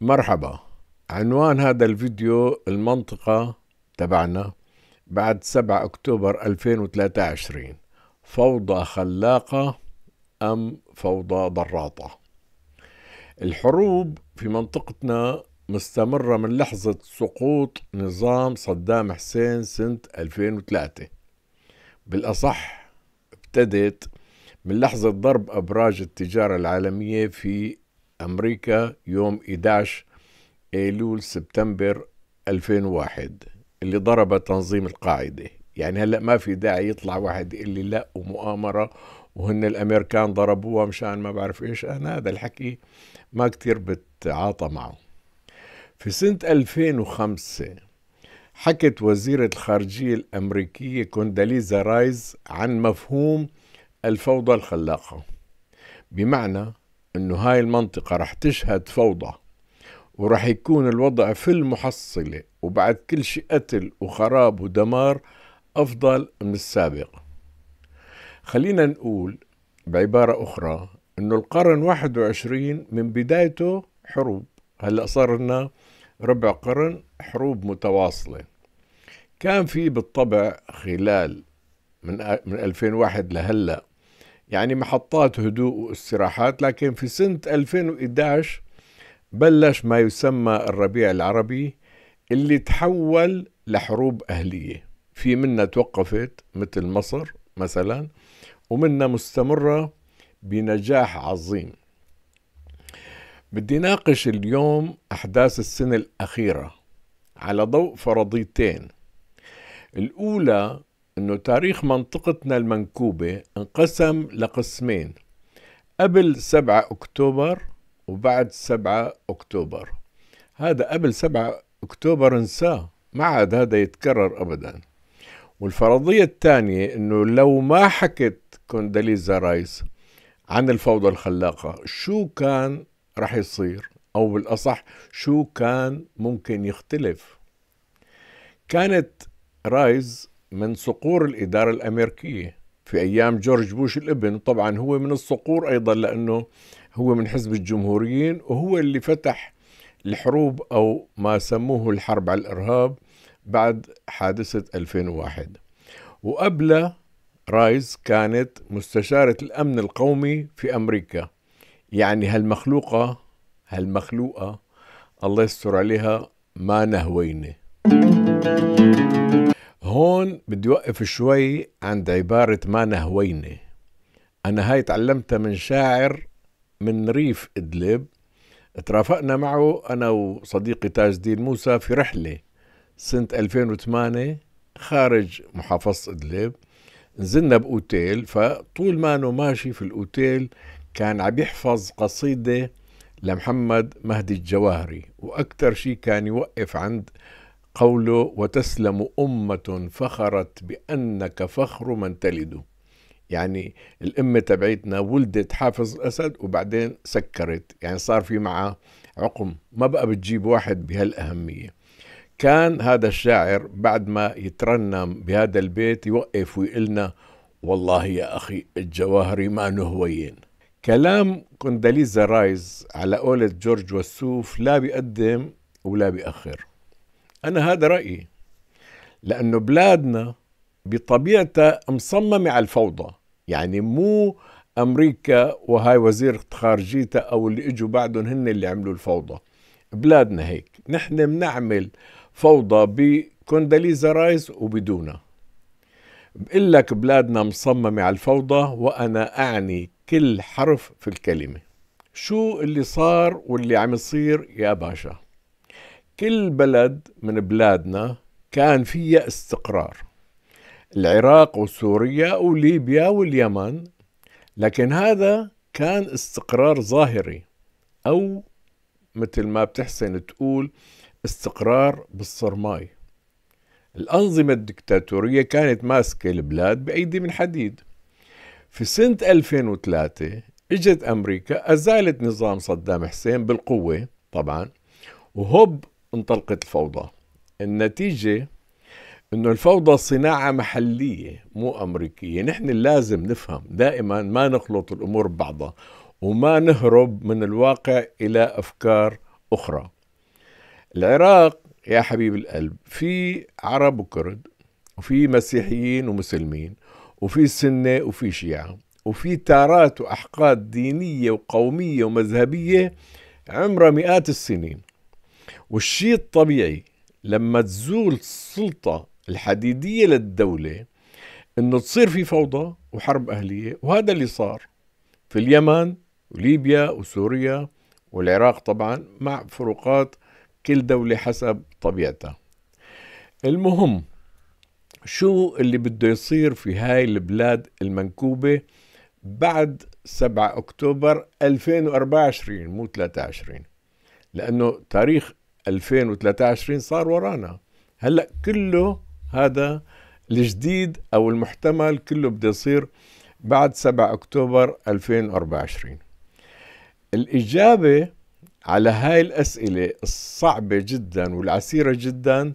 مرحبا عنوان هذا الفيديو المنطقة تبعنا بعد 7 أكتوبر 2023 فوضى خلاقة أم فوضى ضراطة الحروب في منطقتنا مستمرة من لحظة سقوط نظام صدام حسين سنة 2003 بالأصح ابتدت من لحظة ضرب أبراج التجارة العالمية في أمريكا يوم 11 أيلول سبتمبر 2001 اللي ضرب تنظيم القاعدة يعني هلأ ما في داعي يطلع واحد يقول لي لا ومؤامرة وهن الأمريكان ضربوها مشان ما بعرف إيش أنا هذا الحكي ما كتير بتعاطى معه في سنة 2005 حكت وزيرة الخارجية الأمريكية كونداليزا رايز عن مفهوم الفوضى الخلاقة بمعنى أنه هاي المنطقة رح تشهد فوضى ورح يكون الوضع في المحصلة وبعد كل شيء قتل وخراب ودمار أفضل من السابق خلينا نقول بعبارة أخرى أنه القرن 21 من بدايته حروب هلأ صار لنا ربع قرن حروب متواصلة كان في بالطبع خلال من من 2001 لهلا يعني محطات هدوء واستراحات لكن في سنة 2011 بلش ما يسمى الربيع العربي اللي تحول لحروب أهلية في منا توقفت مثل مصر مثلا ومنا مستمرة بنجاح عظيم بدي ناقش اليوم أحداث السنة الأخيرة على ضوء فرضيتين الأولى أنه تاريخ منطقتنا المنكوبة انقسم لقسمين قبل 7 أكتوبر وبعد 7 أكتوبر هذا قبل 7 أكتوبر انساه ما عاد هذا يتكرر أبدا والفرضية الثانية أنه لو ما حكت كونداليزا رايس عن الفوضى الخلاقة شو كان رح يصير أو بالأصح شو كان ممكن يختلف كانت رايز من صقور الإدارة الأمريكية في أيام جورج بوش الابن طبعا هو من الصقور أيضا لأنه هو من حزب الجمهوريين وهو اللي فتح الحروب أو ما سموه الحرب على الإرهاب بعد حادثة 2001 وقبل رايز كانت مستشارة الأمن القومي في أمريكا يعني هالمخلوقة هالمخلوقة الله يستر عليها ما نهوينا هون بدي وقف شوي عند عبارة ما نهوينا أنا هاي تعلمتها من شاعر من ريف إدلب ترافقنا معه أنا وصديقي تاج الدين موسى في رحلة سنة 2008 خارج محافظة إدلب نزلنا بأوتيل فطول ما أنه ماشي في الأوتيل كان عم يحفظ قصيدة لمحمد مهدي الجواهري وأكثر شيء كان يوقف عند قوله وتسلم أمة فخرت بأنك فخر من تلد يعني الأمة تبعيتنا ولدت حافظ الأسد وبعدين سكرت يعني صار في معها عقم ما بقى بتجيب واحد بهالأهمية كان هذا الشاعر بعد ما يترنم بهذا البيت يوقف ويقلنا والله يا أخي الجواهري ما نهوين كلام كونداليزا رايز على قولة جورج وسوف لا بيقدم ولا بيأخر أنا هذا رأيي لأنه بلادنا بطبيعتها مصممة على الفوضى يعني مو أمريكا وهاي وزير خارجيتها أو اللي إجوا بعدهم هن اللي عملوا الفوضى بلادنا هيك نحن بنعمل فوضى بكونداليزا رايز وبدونها بقول لك بلادنا مصممة على الفوضى وأنا أعني كل حرف في الكلمة شو اللي صار واللي عم يصير يا باشا كل بلد من بلادنا كان فيها استقرار العراق وسوريا وليبيا واليمن لكن هذا كان استقرار ظاهري أو مثل ما بتحسن تقول استقرار بالصرماي الأنظمة الدكتاتورية كانت ماسكة البلاد بأيدي من حديد في سنة 2003 اجت امريكا ازالت نظام صدام حسين بالقوة طبعا وهوب انطلقت الفوضى النتيجة انه الفوضى صناعة محلية مو امريكية نحن لازم نفهم دائما ما نخلط الامور ببعضها وما نهرب من الواقع الى افكار اخرى العراق يا حبيب القلب في عرب وكرد وفي مسيحيين ومسلمين وفي سنة وفي شيعة وفي تارات وأحقاد دينية وقومية ومذهبية عمرها مئات السنين والشيء الطبيعي لما تزول السلطة الحديدية للدولة انه تصير في فوضى وحرب اهلية وهذا اللي صار في اليمن وليبيا وسوريا والعراق طبعا مع فروقات كل دولة حسب طبيعتها المهم شو اللي بده يصير في هاي البلاد المنكوبة بعد 7 أكتوبر 2024 مو 23 لأنه تاريخ 2023 صار ورانا هلأ كله هذا الجديد أو المحتمل كله بده يصير بعد 7 أكتوبر 2024 الإجابة على هاي الأسئلة الصعبة جدا والعسيرة جدا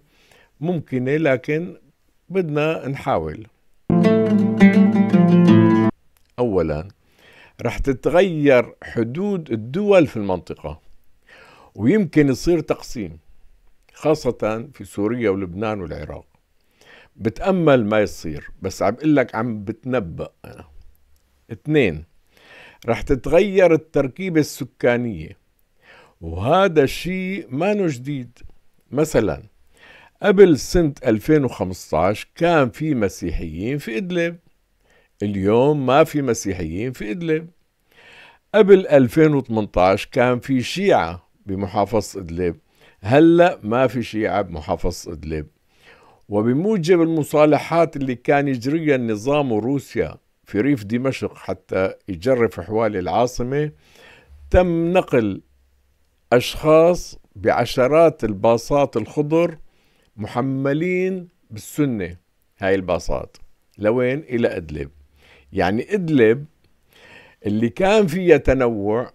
ممكنة لكن بدنا نحاول أولا رح تتغير حدود الدول في المنطقة ويمكن يصير تقسيم خاصة في سوريا ولبنان والعراق بتأمل ما يصير بس عم لك عم بتنبأ أنا اثنين رح تتغير التركيبة السكانية وهذا الشيء ما جديد مثلا قبل سنة 2015 كان في مسيحيين في إدلب اليوم ما في مسيحيين في إدلب قبل 2018 كان في شيعة بمحافظة إدلب هلأ ما في شيعة بمحافظة إدلب وبموجب المصالحات اللي كان يجريها النظام وروسيا في ريف دمشق حتى يجرف حوالي العاصمة تم نقل أشخاص بعشرات الباصات الخضر محملين بالسنة هاي الباصات لوين إلى إدلب يعني إدلب اللي كان فيها تنوع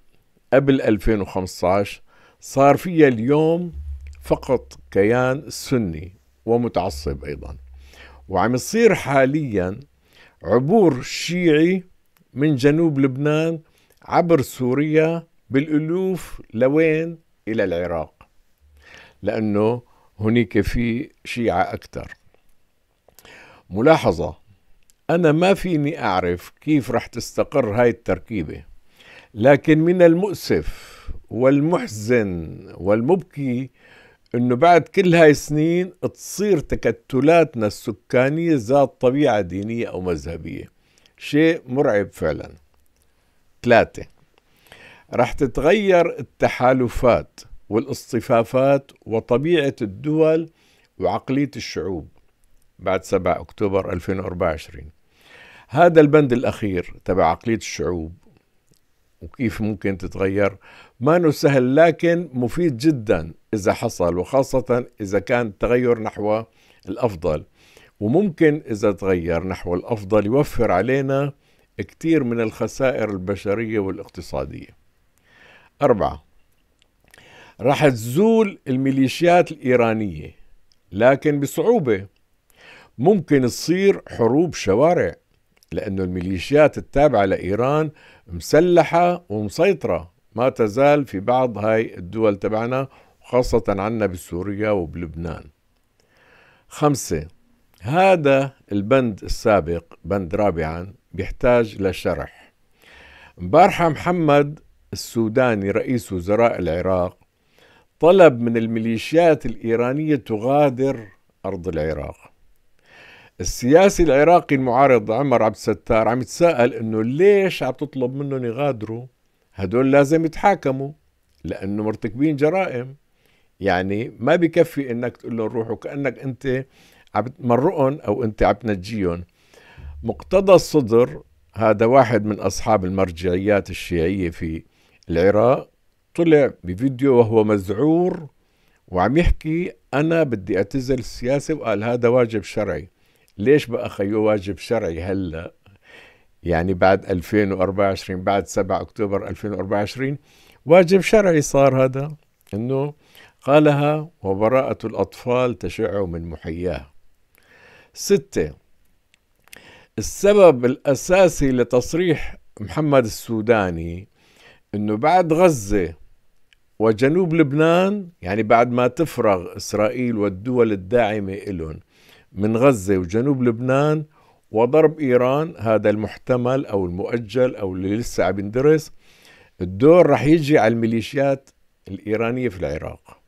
قبل 2015 صار فيها اليوم فقط كيان سني ومتعصب أيضا وعم يصير حاليا عبور شيعي من جنوب لبنان عبر سوريا بالالوف لوين الى العراق لانه هناك في شيعة أكثر ملاحظة أنا ما فيني أعرف كيف رح تستقر هاي التركيبة لكن من المؤسف والمحزن والمبكي انه بعد كل هاي السنين تصير تكتلاتنا السكانية ذات طبيعة دينية او مذهبية شيء مرعب فعلا ثلاثة رح تتغير التحالفات والاصطفافات وطبيعة الدول وعقلية الشعوب بعد 7 أكتوبر 2024 هذا البند الأخير تبع عقلية الشعوب وكيف ممكن تتغير ما سهل لكن مفيد جدا إذا حصل وخاصة إذا كان تغير نحو الأفضل وممكن إذا تغير نحو الأفضل يوفر علينا كثير من الخسائر البشرية والاقتصادية أربعة رح تزول الميليشيات الإيرانية لكن بصعوبة ممكن تصير حروب شوارع لأنه الميليشيات التابعة لإيران مسلحة ومسيطرة ما تزال في بعض هاي الدول تبعنا خاصة عنا بسوريا وبلبنان خمسة هذا البند السابق بند رابعا بيحتاج لشرح مبارحة محمد السوداني رئيس وزراء العراق طلب من الميليشيات الإيرانية تغادر أرض العراق السياسي العراقي المعارض عمر عبد الستار عم يتساءل انه ليش عم تطلب منهم يغادروا هدول لازم يتحاكموا لانه مرتكبين جرائم يعني ما بكفي انك تقول لهم روحوا كانك انت عم تمرقهم او انت عم تنجيهم مقتضى الصدر هذا واحد من اصحاب المرجعيات الشيعيه في العراق طلع بفيديو وهو مذعور وعم يحكي انا بدي اعتزل السياسه وقال هذا واجب شرعي ليش بقى خيو واجب شرعي هلا يعني بعد 2024 بعد 7 اكتوبر 2024 واجب شرعي صار هذا انه قالها وبراءة الأطفال تشع من محياه ستة السبب الأساسي لتصريح محمد السوداني أنه بعد غزة وجنوب لبنان يعني بعد ما تفرغ إسرائيل والدول الداعمة لهم من غزة وجنوب لبنان وضرب إيران هذا المحتمل أو المؤجل أو اللي لسه عم يندرس الدور رح يجي على الميليشيات الإيرانية في العراق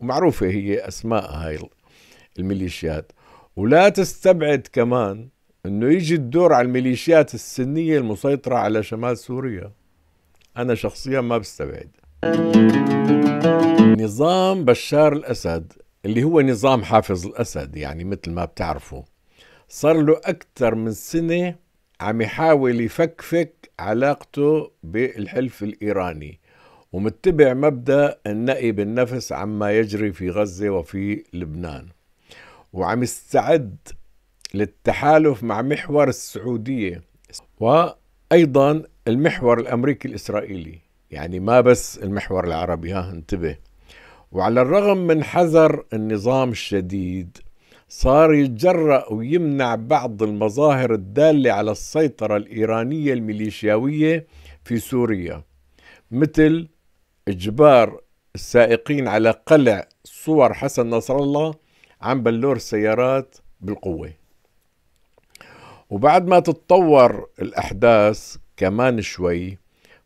ومعروفة هي أسماء هاي الميليشيات ولا تستبعد كمان انه يجي الدور على الميليشيات السنية المسيطرة على شمال سوريا انا شخصيا ما بستبعد نظام بشار الأسد اللي هو نظام حافظ الأسد يعني مثل ما بتعرفوا صار له أكثر من سنة عم يحاول يفكفك علاقته بالحلف الإيراني ومتبع مبدأ النقي بالنفس عما يجري في غزة وفي لبنان وعم يستعد للتحالف مع محور السعودية وأيضا المحور الأمريكي الإسرائيلي يعني ما بس المحور العربي ها انتبه وعلى الرغم من حذر النظام الشديد صار يتجرأ ويمنع بعض المظاهر الدالة على السيطرة الإيرانية الميليشياوية في سوريا مثل إجبار السائقين على قلع صور حسن نصر الله عن بلور السيارات بالقوة وبعد ما تتطور الأحداث كمان شوي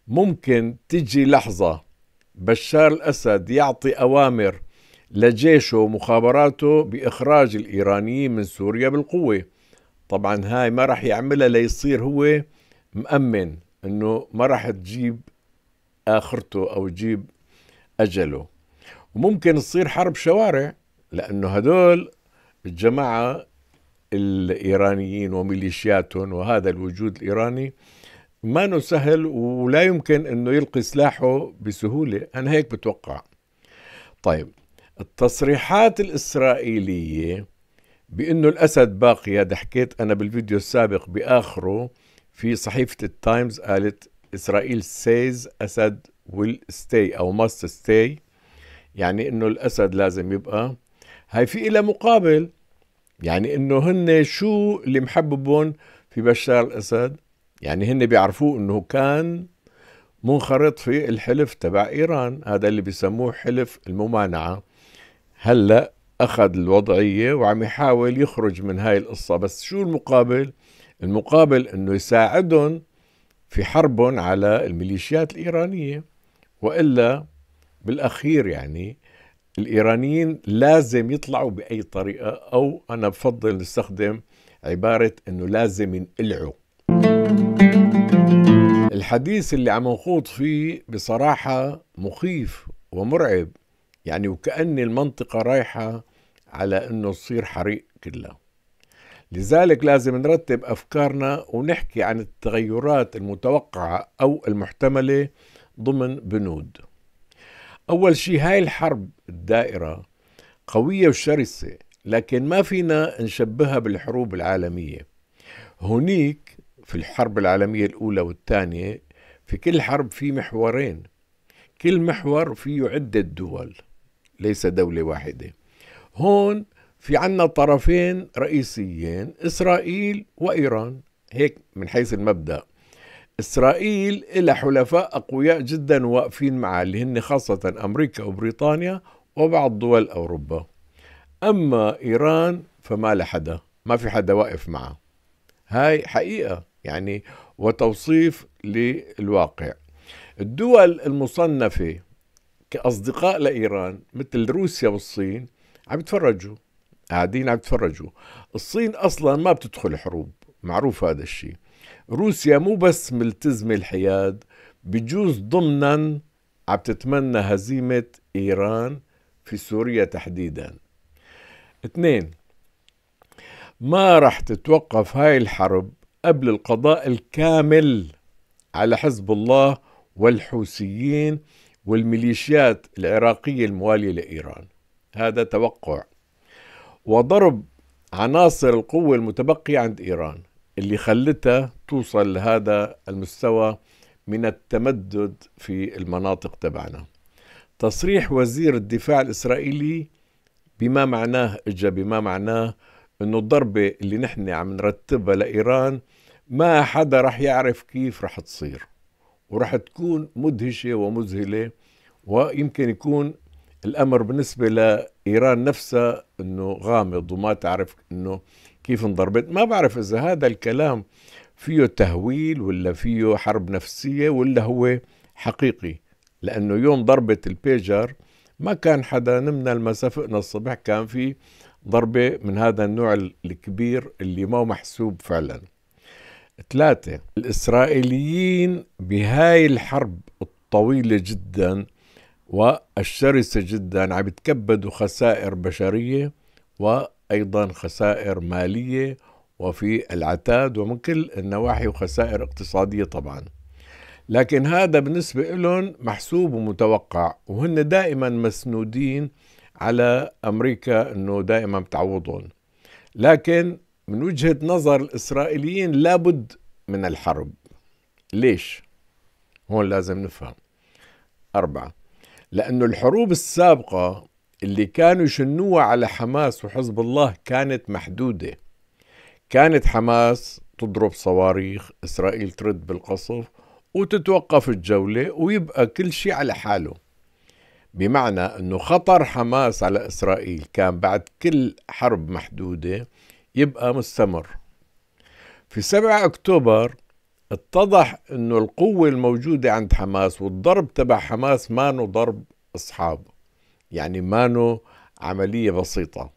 ممكن تجي لحظة بشار الأسد يعطي أوامر لجيشه ومخابراته بإخراج الإيرانيين من سوريا بالقوة طبعا هاي ما رح يعملها ليصير هو مأمن انه ما رح تجيب اخرته او تجيب اجله وممكن تصير حرب شوارع لانه هدول الجماعه الايرانيين وميليشياتهم وهذا الوجود الايراني ما انه سهل ولا يمكن انه يلقي سلاحه بسهوله انا هيك بتوقع طيب التصريحات الاسرائيليه بانه الاسد باقي هذا حكيت انا بالفيديو السابق باخره في صحيفه التايمز قالت اسرائيل سيز اسد ويل ستي او ماست ستي يعني انه الاسد لازم يبقى هاي في إلى مقابل يعني انه هن شو اللي محببهم في بشار الاسد يعني هن بيعرفوه انه كان منخرط في الحلف تبع ايران هذا اللي بيسموه حلف الممانعه هلا اخذ الوضعيه وعم يحاول يخرج من هاي القصه بس شو المقابل المقابل انه يساعدهم في حربهم على الميليشيات الايرانيه والا بالاخير يعني الايرانيين لازم يطلعوا باي طريقه او انا بفضل نستخدم عباره انه لازم ينقلعوا الحديث اللي عم نخوض فيه بصراحة مخيف ومرعب يعني وكأن المنطقة رايحة على أنه تصير حريق كلها لذلك لازم نرتب أفكارنا ونحكي عن التغيرات المتوقعة أو المحتملة ضمن بنود أول شيء هاي الحرب الدائرة قوية وشرسة لكن ما فينا نشبهها بالحروب العالمية هنيك في الحرب العالمية الأولى والثانية في كل حرب في محورين كل محور فيه عدة دول ليس دولة واحدة هون في عنا طرفين رئيسيين إسرائيل وإيران هيك من حيث المبدأ إسرائيل إلى حلفاء أقوياء جدا واقفين معها اللي هن خاصة أمريكا وبريطانيا وبعض دول أوروبا أما إيران فما لحدا ما في حدا واقف معها هاي حقيقة يعني وتوصيف للواقع الدول المصنفة كأصدقاء لإيران مثل روسيا والصين عم يتفرجوا قاعدين عم يتفرجوا الصين أصلا ما بتدخل حروب معروف هذا الشيء روسيا مو بس ملتزمة الحياد بجوز ضمنا عم تتمنى هزيمة إيران في سوريا تحديدا اثنين ما رح تتوقف هاي الحرب قبل القضاء الكامل على حزب الله والحوثيين والميليشيات العراقية الموالية لإيران هذا توقع وضرب عناصر القوة المتبقية عند إيران اللي خلتها توصل لهذا المستوى من التمدد في المناطق تبعنا تصريح وزير الدفاع الإسرائيلي بما معناه إجا بما معناه أنه الضربة اللي نحن عم نرتبها لإيران ما حدا رح يعرف كيف رح تصير ورح تكون مدهشة ومذهلة ويمكن يكون الأمر بالنسبة لإيران نفسها أنه غامض وما تعرف أنه كيف انضربت ما بعرف إذا هذا الكلام فيه تهويل ولا فيه حرب نفسية ولا هو حقيقي لأنه يوم ضربة البيجر ما كان حدا نمنا المسافقنا الصبح كان في ضربة من هذا النوع الكبير اللي ما محسوب فعلاً ثلاثة الإسرائيليين بهاي الحرب الطويلة جدا والشرسة جدا عم يتكبدوا خسائر بشرية وأيضا خسائر مالية وفي العتاد ومن كل النواحي وخسائر اقتصادية طبعا لكن هذا بالنسبة لهم محسوب ومتوقع وهن دائما مسنودين على أمريكا أنه دائما بتعوضهم لكن من وجهة نظر الإسرائيليين لابد من الحرب ليش؟ هون لازم نفهم أربعة لأنه الحروب السابقة اللي كانوا يشنوها على حماس وحزب الله كانت محدودة كانت حماس تضرب صواريخ إسرائيل ترد بالقصف وتتوقف الجولة ويبقى كل شيء على حاله بمعنى أنه خطر حماس على إسرائيل كان بعد كل حرب محدودة يبقى مستمر في 7 أكتوبر اتضح أنه القوة الموجودة عند حماس والضرب تبع حماس مانو ضرب أصحاب يعني مانو عملية بسيطة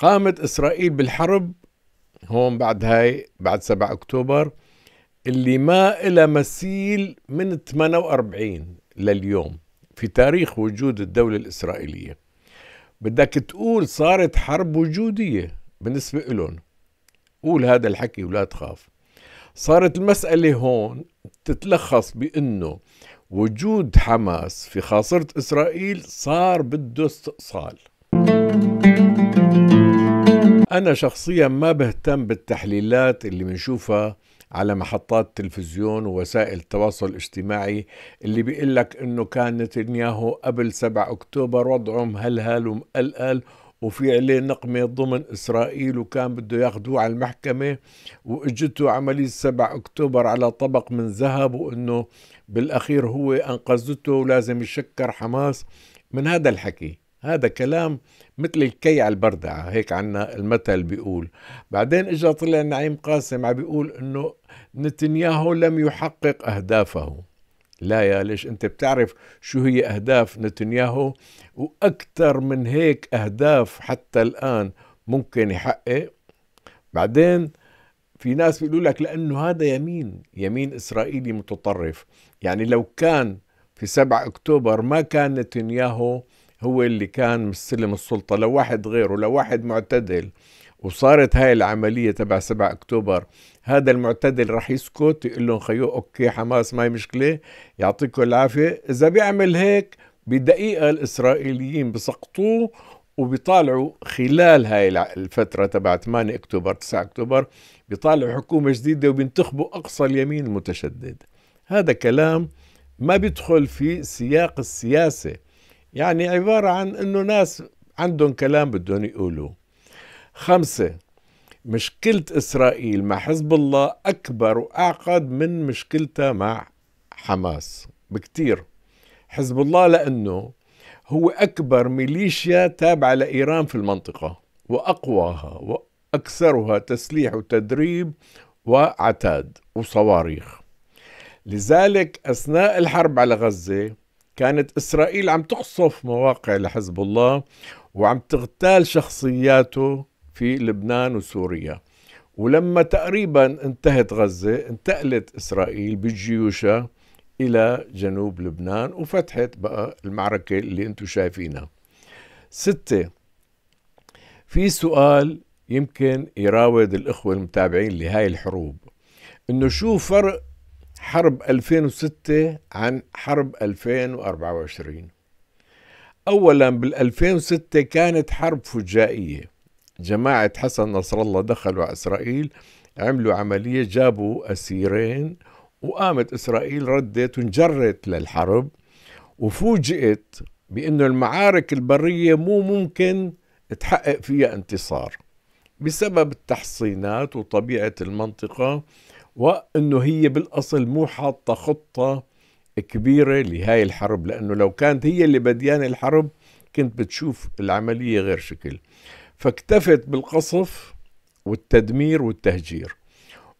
قامت إسرائيل بالحرب هون بعد هاي بعد 7 أكتوبر اللي ما إلى مثيل من 48 لليوم في تاريخ وجود الدولة الإسرائيلية بدك تقول صارت حرب وجودية بالنسبة لهم قول هذا الحكي ولا تخاف صارت المسألة هون تتلخص بأنه وجود حماس في خاصرة إسرائيل صار بده استئصال أنا شخصيا ما بهتم بالتحليلات اللي بنشوفها على محطات تلفزيون ووسائل التواصل الاجتماعي اللي بيقول لك انه كان نتنياهو قبل 7 اكتوبر وضعه مهلهل ومقلقل وفي عليه نقمة ضمن إسرائيل وكان بده ياخدوه على المحكمة وإجته عملية 7 أكتوبر على طبق من ذهب وإنه بالأخير هو أنقذته ولازم يشكر حماس من هذا الحكي هذا كلام مثل الكي على البردعة هيك عنا المثل بيقول بعدين اجى طلع نعيم قاسم عم بيقول انه نتنياهو لم يحقق اهدافه لا يا ليش انت بتعرف شو هي اهداف نتنياهو واكثر من هيك اهداف حتى الان ممكن يحقق بعدين في ناس بيقولوا لك لانه هذا يمين يمين اسرائيلي متطرف يعني لو كان في 7 اكتوبر ما كان نتنياهو هو اللي كان مستلم السلطه لو واحد غيره لو واحد معتدل وصارت هاي العمليه تبع 7 اكتوبر هذا المعتدل رح يسكت يقول لهم خيو اوكي حماس ما هي مشكله يعطيكم العافيه اذا بيعمل هيك بدقيقه الاسرائيليين بسقطوه وبيطالعوا خلال هاي الفترة تبع 8 اكتوبر 9 اكتوبر بيطالعوا حكومة جديدة وبينتخبوا أقصى اليمين المتشدد هذا كلام ما بيدخل في سياق السياسة يعني عبارة عن أنه ناس عندهم كلام بدهم يقولوه خمسة مشكلة إسرائيل مع حزب الله أكبر وأعقد من مشكلتها مع حماس بكتير حزب الله لأنه هو أكبر ميليشيا تابعة لإيران في المنطقة وأقواها وأكثرها تسليح وتدريب وعتاد وصواريخ لذلك أثناء الحرب على غزة كانت إسرائيل عم تقصف مواقع لحزب الله وعم تغتال شخصياته في لبنان وسوريا ولما تقريبا انتهت غزة انتقلت إسرائيل بجيوشها إلى جنوب لبنان وفتحت بقى المعركة اللي انتم شايفينها ستة في سؤال يمكن يراود الإخوة المتابعين لهاي الحروب انه شو فرق حرب 2006 عن حرب 2024 اولا بال2006 كانت حرب فجائيه جماعة حسن نصر الله دخلوا على إسرائيل عملوا عملية جابوا أسيرين وقامت إسرائيل ردت وانجرت للحرب وفوجئت بأنه المعارك البرية مو ممكن تحقق فيها انتصار بسبب التحصينات وطبيعة المنطقة وأنه هي بالأصل مو حاطة خطة كبيرة لهاي الحرب لأنه لو كانت هي اللي بديان الحرب كنت بتشوف العملية غير شكل فاكتفت بالقصف والتدمير والتهجير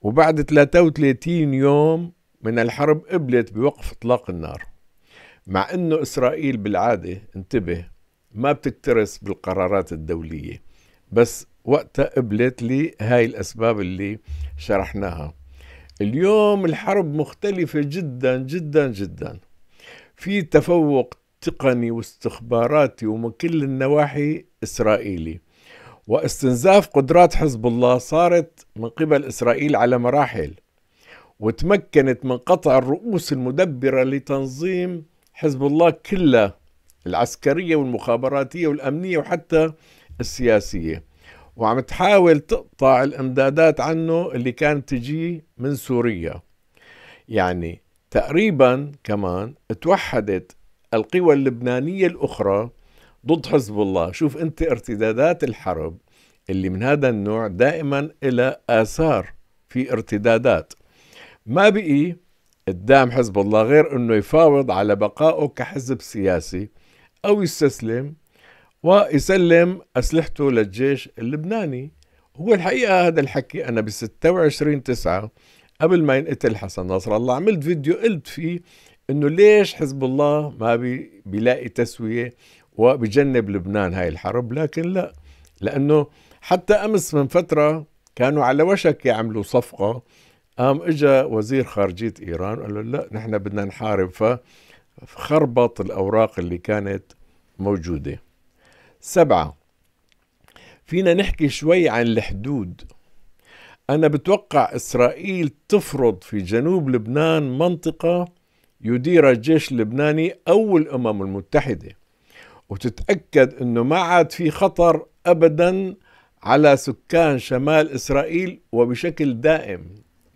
وبعد 33 يوم من الحرب قبلت بوقف اطلاق النار مع انه اسرائيل بالعاده انتبه ما بتكترث بالقرارات الدوليه بس وقتها قبلت لي هاي الاسباب اللي شرحناها اليوم الحرب مختلفه جدا جدا جدا في تفوق تقني واستخباراتي ومن كل النواحي اسرائيلي واستنزاف قدرات حزب الله صارت من قبل إسرائيل على مراحل وتمكنت من قطع الرؤوس المدبرة لتنظيم حزب الله كله العسكرية والمخابراتية والأمنية وحتى السياسية وعم تحاول تقطع الامدادات عنه اللي كانت تجي من سوريا يعني تقريبا كمان توحدت القوى اللبنانية الأخرى ضد حزب الله شوف أنت ارتدادات الحرب اللي من هذا النوع دائما إلى آثار في ارتدادات ما بقي قدام حزب الله غير أنه يفاوض على بقائه كحزب سياسي أو يستسلم ويسلم أسلحته للجيش اللبناني هو الحقيقة هذا الحكي أنا ب 26 9 قبل ما ينقتل حسن نصر الله عملت فيديو قلت فيه انه ليش حزب الله ما بي بيلاقي تسويه وبجنب لبنان هاي الحرب لكن لا لأنه حتى أمس من فترة كانوا على وشك يعملوا صفقة قام اجى وزير خارجية إيران قال له لا نحن بدنا نحارب فخربط الأوراق اللي كانت موجودة سبعة فينا نحكي شوي عن الحدود أنا بتوقع إسرائيل تفرض في جنوب لبنان منطقة يديرها الجيش اللبناني أو الأمم المتحدة وتتأكد أنه ما عاد في خطر أبدا على سكان شمال إسرائيل وبشكل دائم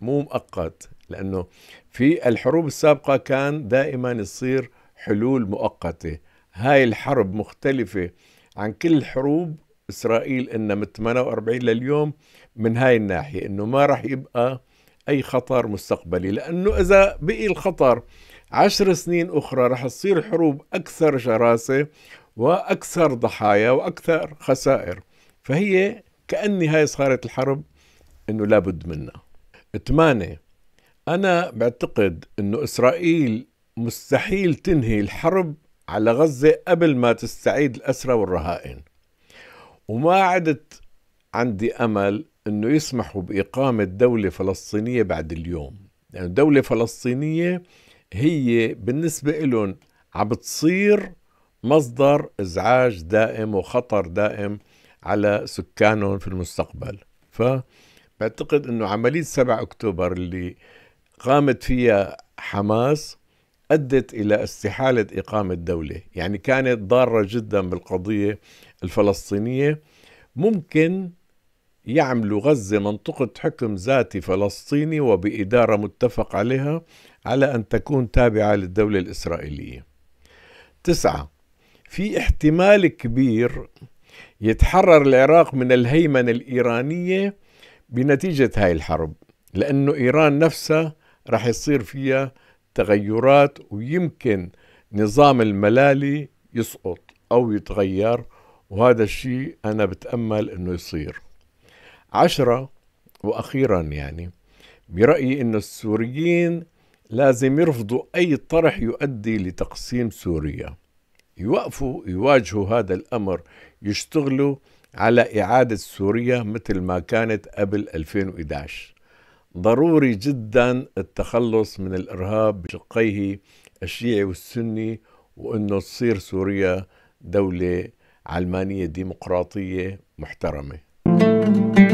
مو مؤقت لأنه في الحروب السابقة كان دائما يصير حلول مؤقتة هاي الحرب مختلفة عن كل حروب إسرائيل إنها من 48 لليوم من هاي الناحية إنه ما راح يبقى أي خطر مستقبلي لأنه إذا بقي الخطر عشر سنين أخرى راح تصير حروب أكثر شراسة واكثر ضحايا واكثر خسائر فهي كاني هاي صارت الحرب انه لابد منها ثمانية انا بعتقد انه اسرائيل مستحيل تنهي الحرب على غزة قبل ما تستعيد الأسرى والرهائن وما عدت عندي أمل أنه يسمحوا بإقامة دولة فلسطينية بعد اليوم يعني دولة فلسطينية هي بالنسبة لهم عم بتصير مصدر ازعاج دائم وخطر دائم على سكانهم في المستقبل فبعتقد انه عمليه 7 اكتوبر اللي قامت فيها حماس ادت الى استحاله اقامه دوله، يعني كانت ضاره جدا بالقضيه الفلسطينيه ممكن يعملوا غزه منطقه حكم ذاتي فلسطيني وباداره متفق عليها على ان تكون تابعه للدوله الاسرائيليه. تسعه في احتمال كبير يتحرر العراق من الهيمنة الإيرانية بنتيجة هاي الحرب لأنه إيران نفسها رح يصير فيها تغيرات ويمكن نظام الملالي يسقط أو يتغير وهذا الشيء أنا بتأمل أنه يصير عشرة وأخيرا يعني برأيي أن السوريين لازم يرفضوا أي طرح يؤدي لتقسيم سوريا يوقفوا يواجهوا هذا الأمر يشتغلوا على إعادة سوريا مثل ما كانت قبل 2011 ضروري جدا التخلص من الإرهاب بشقيه الشيعي والسني وأنه تصير سوريا دولة علمانية ديمقراطية محترمة